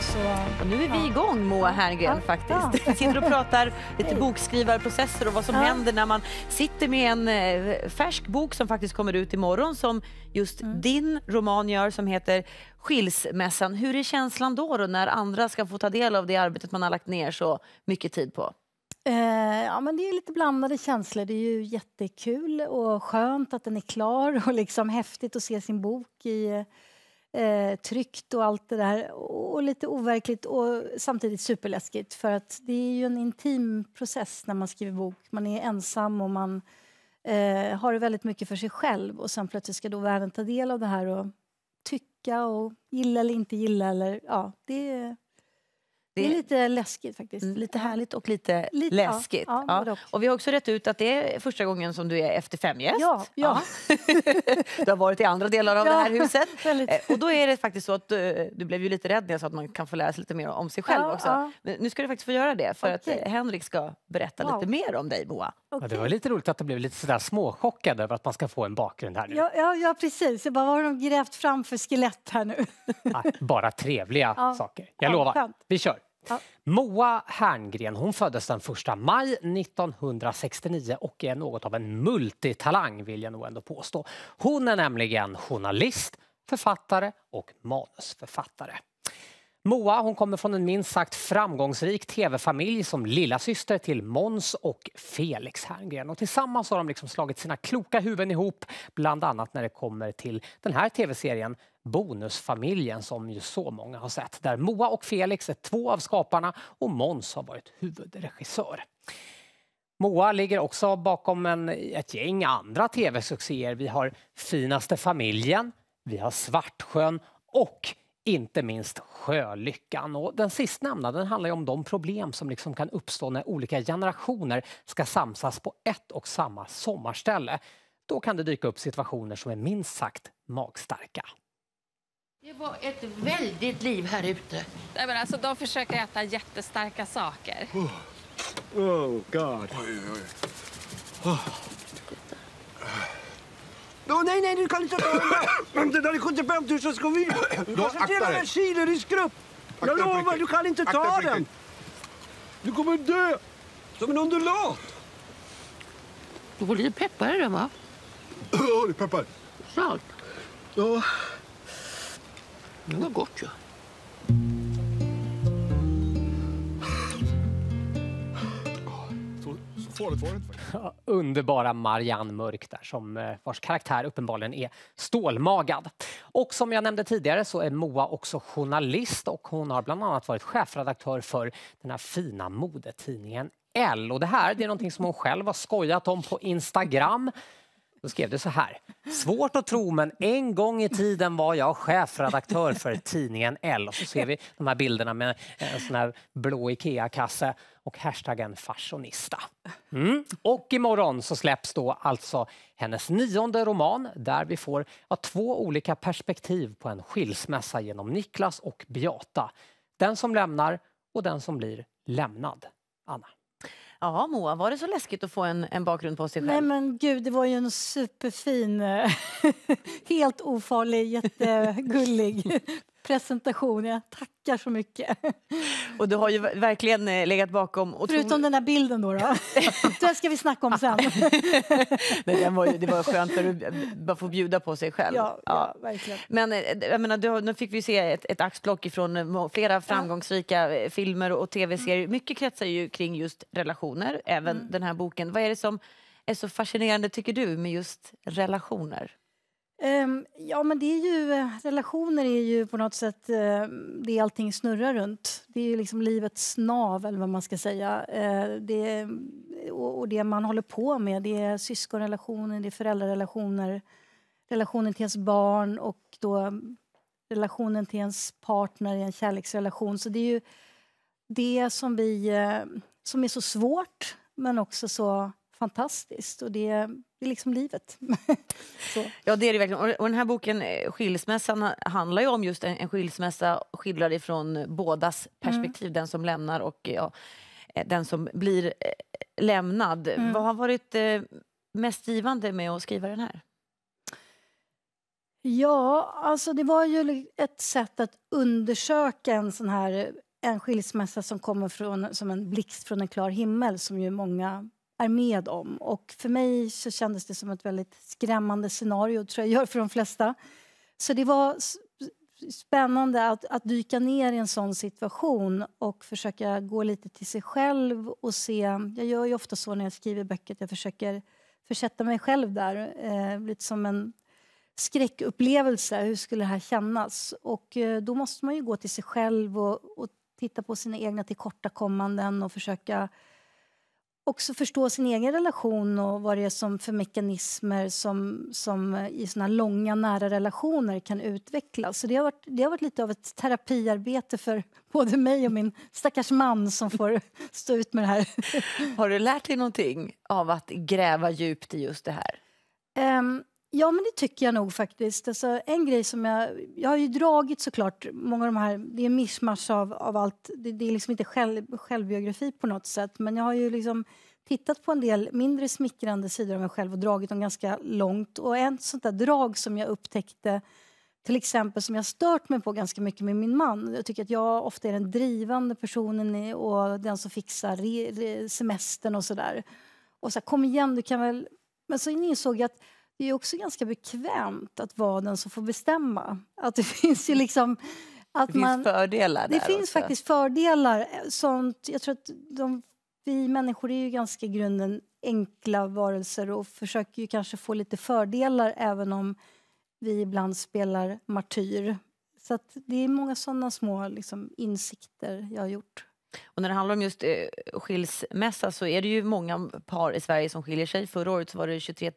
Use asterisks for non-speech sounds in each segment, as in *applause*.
Så, nu är vi igång Moa Herngren ja, faktiskt. Ja. *laughs* sitter och pratar lite bokskrivarprocesser och vad som ja. händer när man sitter med en eh, färsk bok som faktiskt kommer ut imorgon som just mm. din roman gör som heter Skilsmässan. Hur är känslan då, då när andra ska få ta del av det arbetet man har lagt ner så mycket tid på? Eh, ja, men det är lite blandade känslor. Det är ju jättekul och skönt att den är klar och liksom häftigt att se sin bok i Eh, tryggt och allt det där. Och lite overkligt och samtidigt superläskigt. För att det är ju en intim process när man skriver bok. Man är ensam och man eh, har det väldigt mycket för sig själv. Och sen plötsligt ska då världen ta del av det här och tycka och gilla eller inte gilla. Eller, ja, det är det är lite läskigt faktiskt. Mm, lite härligt och lite, lite läskigt. Ja, ja, ja. Och vi har också rätt ut att det är första gången som du är efter fem gäst. Ja, ja. *laughs* du har varit i andra delar av det här huset. *laughs* Eh, och då är det faktiskt så att du, du, blev ju lite rädd när jag sa att man kan få lära sig lite mer om sig själv också. Men nu ska du faktiskt få göra det för okay. att eh, Henrik ska berätta wow. lite mer om dig Moa. Okay. det var lite roligt att du blev lite sådär småchockad över att man ska få en bakgrund här nu. Ja, ja, precis. Jag bara, vad har de grävt fram för skelett här nu? bara trevliga saker. Jag lovar. Skönt. Vi kör. Ja. Moa Herngren hon föddes den 1 maj 1969 och är något av en multitalang vill jag nog ändå påstå. Hon är nämligen journalist, författare och manusförfattare. Moa hon kommer från en minst sagt framgångsrik tv-familj som lilla syster till Mons och Felix Herngren. Och tillsammans har de liksom slagit sina kloka huvuden ihop, bland annat när det kommer till den här tv-serien Bonusfamiljen som ju så många har sett. Där Moa och Felix är två av skaparna och Mons har varit huvudregissör. Moa ligger också bakom en, ett gäng andra tv-succéer. Vi har Finaste familjen, vi har Svartsjön och inte minst sjölyckan. Och den sistnämnda den handlar om de problem som liksom kan uppstå när olika generationer ska samsas på ett och samma sommarställe. Då kan det dyka upp situationer som är minst sagt magstarka. Det var ett väldigt liv här ute. Nej, men alltså, de försöker äta jättestarka saker. Oh, oh God. Oj, oj. Oh. Då, nej, nej, du kan inte ta den. *coughs* Det där är 75 000 ska vi... Du måste dela med Kileryds grupp. Jag lovar, du kan inte ta den. Du kommer dö. Som en undulat. Du får lite peppar i den, va? Ja, det är peppar. Salt. Ja. Det var gott ju. Ja. farligt var det inte. Ja, underbara Marianne Mörk där, som, eh, vars karaktär uppenbarligen är stålmagad. Och som jag nämnde tidigare så är Moa också journalist och hon har bland annat varit chefredaktör för den här fina modetidningen L. Och det här det är någonting som hon själv har skojat om på Instagram. Då skrev du så här. Svårt att tro, men en gång i tiden var jag chefredaktör för tidningen L. Och så ser vi de här bilderna med en sån här blå Ikea-kasse och hashtaggen fashionista. Mm. Och imorgon så släpps då alltså hennes nionde roman där vi får ja, två olika perspektiv på en skilsmässa genom Niklas och Beata. Den som lämnar och den som blir lämnad. Anna. Ja, Moa, var det så läskigt att få en, en bakgrund på sig själv? Nej, men gud, det var ju en superfin, eh, *laughs* helt ofarlig, jättegullig *laughs* presentation. Jag tackar så mycket. *laughs* Och du har ju verkligen eh, legat bakom... Otroligt... Förutom den där bilden då. då. *laughs* den ska vi snacka om sen. *laughs* Nej, var ju, det var skönt att du bara får bjuda på sig själv. Ja, ja. ja verkligen. Men eh, jag menar, du, nu fick vi se ett, ett axplock från eh, flera framgångsrika ja. filmer och tv-serier. Mycket kretsar ju kring just relationer, även mm. den här boken. Vad är det som är så fascinerande, tycker du, med just relationer? Ehm, ja, men det är ju, eh, relationer är ju på något sätt eh, det allting snurrar runt. Det är ju liksom livets nav, eller vad man ska säga. Eh, det, och det man håller på med det är syskonrelationer, det är föräldrarelationer relationen till ens barn och då relationen till ens partner i en kärleksrelation. Så det är ju det som, vi, som är så svårt, men också så fantastiskt. Och det är liksom livet. *laughs* ja, det är det verkligen. Och den här boken, eh, Skilsmässan, handlar ju om just en, en skilsmässa skildrad ifrån bådas mm. perspektiv, mm. den som lämnar och eh, ja, eh, den som blir lämnad. Mm. Vad har varit eh, mest givande med att skriva den här? Ja, alltså det var ju ett sätt att undersöka en sån här en skilsmässa som kommer från, som en blixt från en klar himmel som ju många är med om. Och för mig så kändes det som ett väldigt skrämmande scenario, tror jag gör för de flesta. Så det var spännande att, att dyka ner i en sån situation och försöka gå lite till sig själv och se... Jag gör ju ofta så när jag skriver böcker, jag försöker försätta mig själv där. Eh, lite som en skräckupplevelse, hur skulle det här kännas? Och eh, då måste man ju gå till sig själv och, och titta på sina egna tillkortakommanden och försöka också förstå sin egen relation och vad det är som för mekanismer som, som i såna långa, nära relationer kan utvecklas. Så det har, varit, det har varit lite av ett terapiarbete för både mig och min stackars man som får *laughs* stå ut med det här. Har du lärt dig någonting av att gräva djupt i just det här? Um, Ja, men det tycker jag nog faktiskt. Alltså, en grej som jag... Jag har ju dragit såklart många av de här... Det är en mischmasch av, av allt. Det, det är liksom inte själv, självbiografi på något sätt. Men jag har ju liksom tittat på en del mindre smickrande sidor av mig själv och dragit dem ganska långt. Och ett sånt där drag som jag upptäckte, till exempel som jag stört mig på ganska mycket med min man. Jag tycker att jag ofta är den drivande personen och den som fixar re, re, semestern och sådär. Och så här, kom igen, du kan väl... Men så insåg jag att det är också ganska bekvämt att vara den som får bestämma. Att det *laughs* finns ju liksom... Att det man, finns fördelar Det finns också. faktiskt fördelar. Eh, sånt, jag tror att de, vi människor är ju ganska i grunden enkla varelser och försöker ju kanske få lite fördelar även om vi ibland spelar martyr. Så det är många såna små liksom, insikter jag har gjort. Och när det handlar om just eh, skilsmässa så är det ju många par i Sverige som skiljer sig. Förra året så var det 23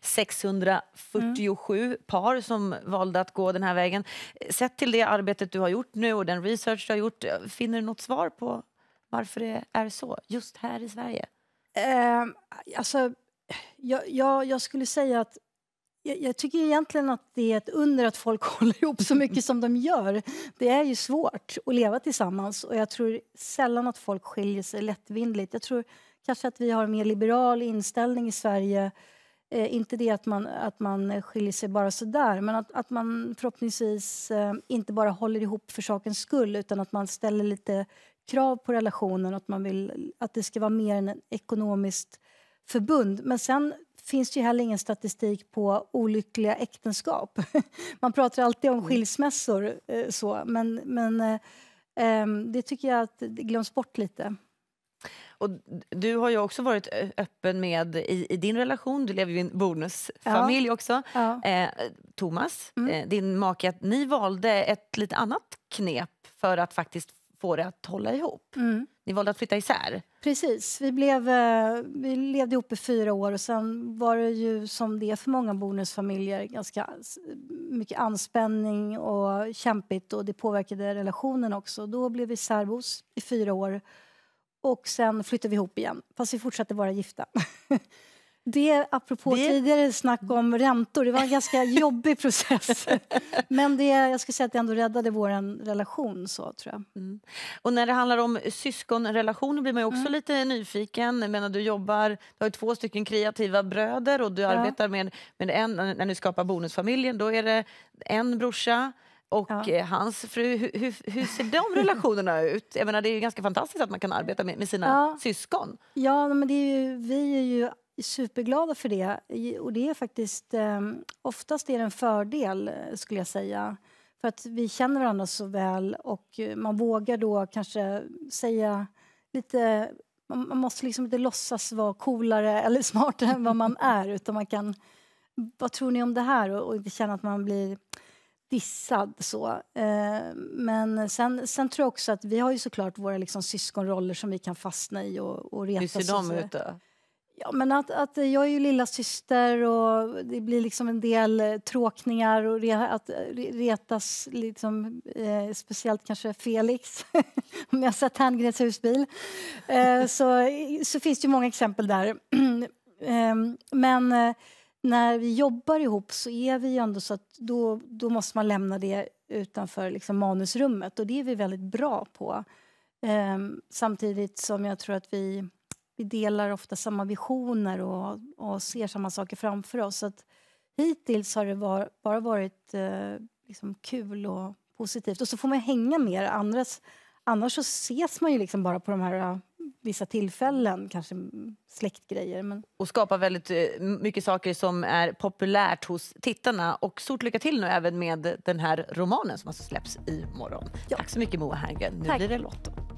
647 mm. par som valde att gå den här vägen. Sett till det arbetet du har gjort nu och den research du har gjort, finner du något svar på varför det är så just här i Sverige? Eh, alltså, jag, jag, jag skulle säga att jag, jag, tycker egentligen att det är ett under att folk *laughs* håller ihop så mycket som de gör. Det är ju svårt att leva tillsammans och jag tror sällan att folk skiljer sig lättvindligt. Jag tror kanske att vi har en mer liberal inställning i Sverige. Eh, inte det att man, att man skiljer sig bara så där, men att, att man förhoppningsvis eh, inte bara håller ihop för sakens skull utan att man ställer lite krav på relationen, att man vill att det ska vara mer än ett ekonomiskt förbund. Men sen finns det ju heller ingen statistik på olyckliga äktenskap. *laughs* Man pratar alltid om mm. skilsmässor, eh, så, men, men eh, ehm, det tycker jag att det glöms bort lite. Och du har ju också varit eh, öppen med i, i din relation, du lever ju i en bonusfamilj ja. också, ja. Eh, Thomas, mm. eh, din make, att ni valde ett lite annat knep för att faktiskt få det att hålla ihop. Mm. Ni valde att flytta isär. Precis. Vi, blev, eh, vi levde ihop i fyra år och sen var det ju som det är för många bonusfamiljer ganska mycket anspänning och kämpigt och det påverkade relationen också. Då blev vi särbos i fyra år och sen flyttade vi ihop igen, fast vi fortsatte vara gifta. *laughs* Det, apropå det... tidigare snack om räntor, det var en ganska *laughs* jobbig process. Men det, jag ska säga att det ändå räddade vår relation. så tror jag. Mm. Och när det handlar om syskonrelationer blir man också mm. lite nyfiken. menar, du jobbar, du har två stycken kreativa bröder och du ja. arbetar med, med en, när du skapar Bonusfamiljen, då är det en brorsa och ja. Eh, hans fru. Hur, hur, hur, ser de relationerna ut? Jag menar, det är ganska fantastiskt att man kan arbeta med, med sina ja. syskon. Ja, men det är ju, vi är ju superglada för det. Och det är faktiskt eh, oftast är det en fördel, eh, skulle jag säga. För att vi känner varandra så väl och eh, man vågar då kanske säga lite... Man, måste liksom inte låtsas vara coolare *laughs* eller smartare än vad man *laughs* är utan man kan... Vad tror ni om det här? Och, inte känna att man blir dissad. Så. Eh, men sen, sen tror jag också att vi har ju såklart våra liksom syskonroller som vi kan fastna i och, och retas. Hur ser de ut då? Ja, men att, att jag är ju lilla syster och det blir liksom en del eh, tråkningar och re, att eh, retas, liksom, eh, speciellt kanske Felix *laughs* om jag sett Herngrens husbil. Eh, så, så finns det ju många exempel där. *clears throat* Ehm, eh, men när vi jobbar ihop så är vi ju ändå så att då, då måste man lämna det utanför liksom, manusrummet och det är vi väldigt bra på. Ehm, samtidigt som jag tror att vi vi delar ofta samma visioner och, och ser samma saker framför oss. Så att hittills har det var, bara varit eh, liksom kul och positivt. Och så får man hänga mer. Annars, annars så ses man ju liksom bara på de här eh, vissa tillfällen, kanske släktgrejer. Men... Och skapar väldigt eh, mycket saker som är populärt hos tittarna. Och stort lycka till nu även med den här romanen som alltså släpps imorgon. Ja. Tack så mycket Moa Herngren. Nu Tack. blir det Lotto.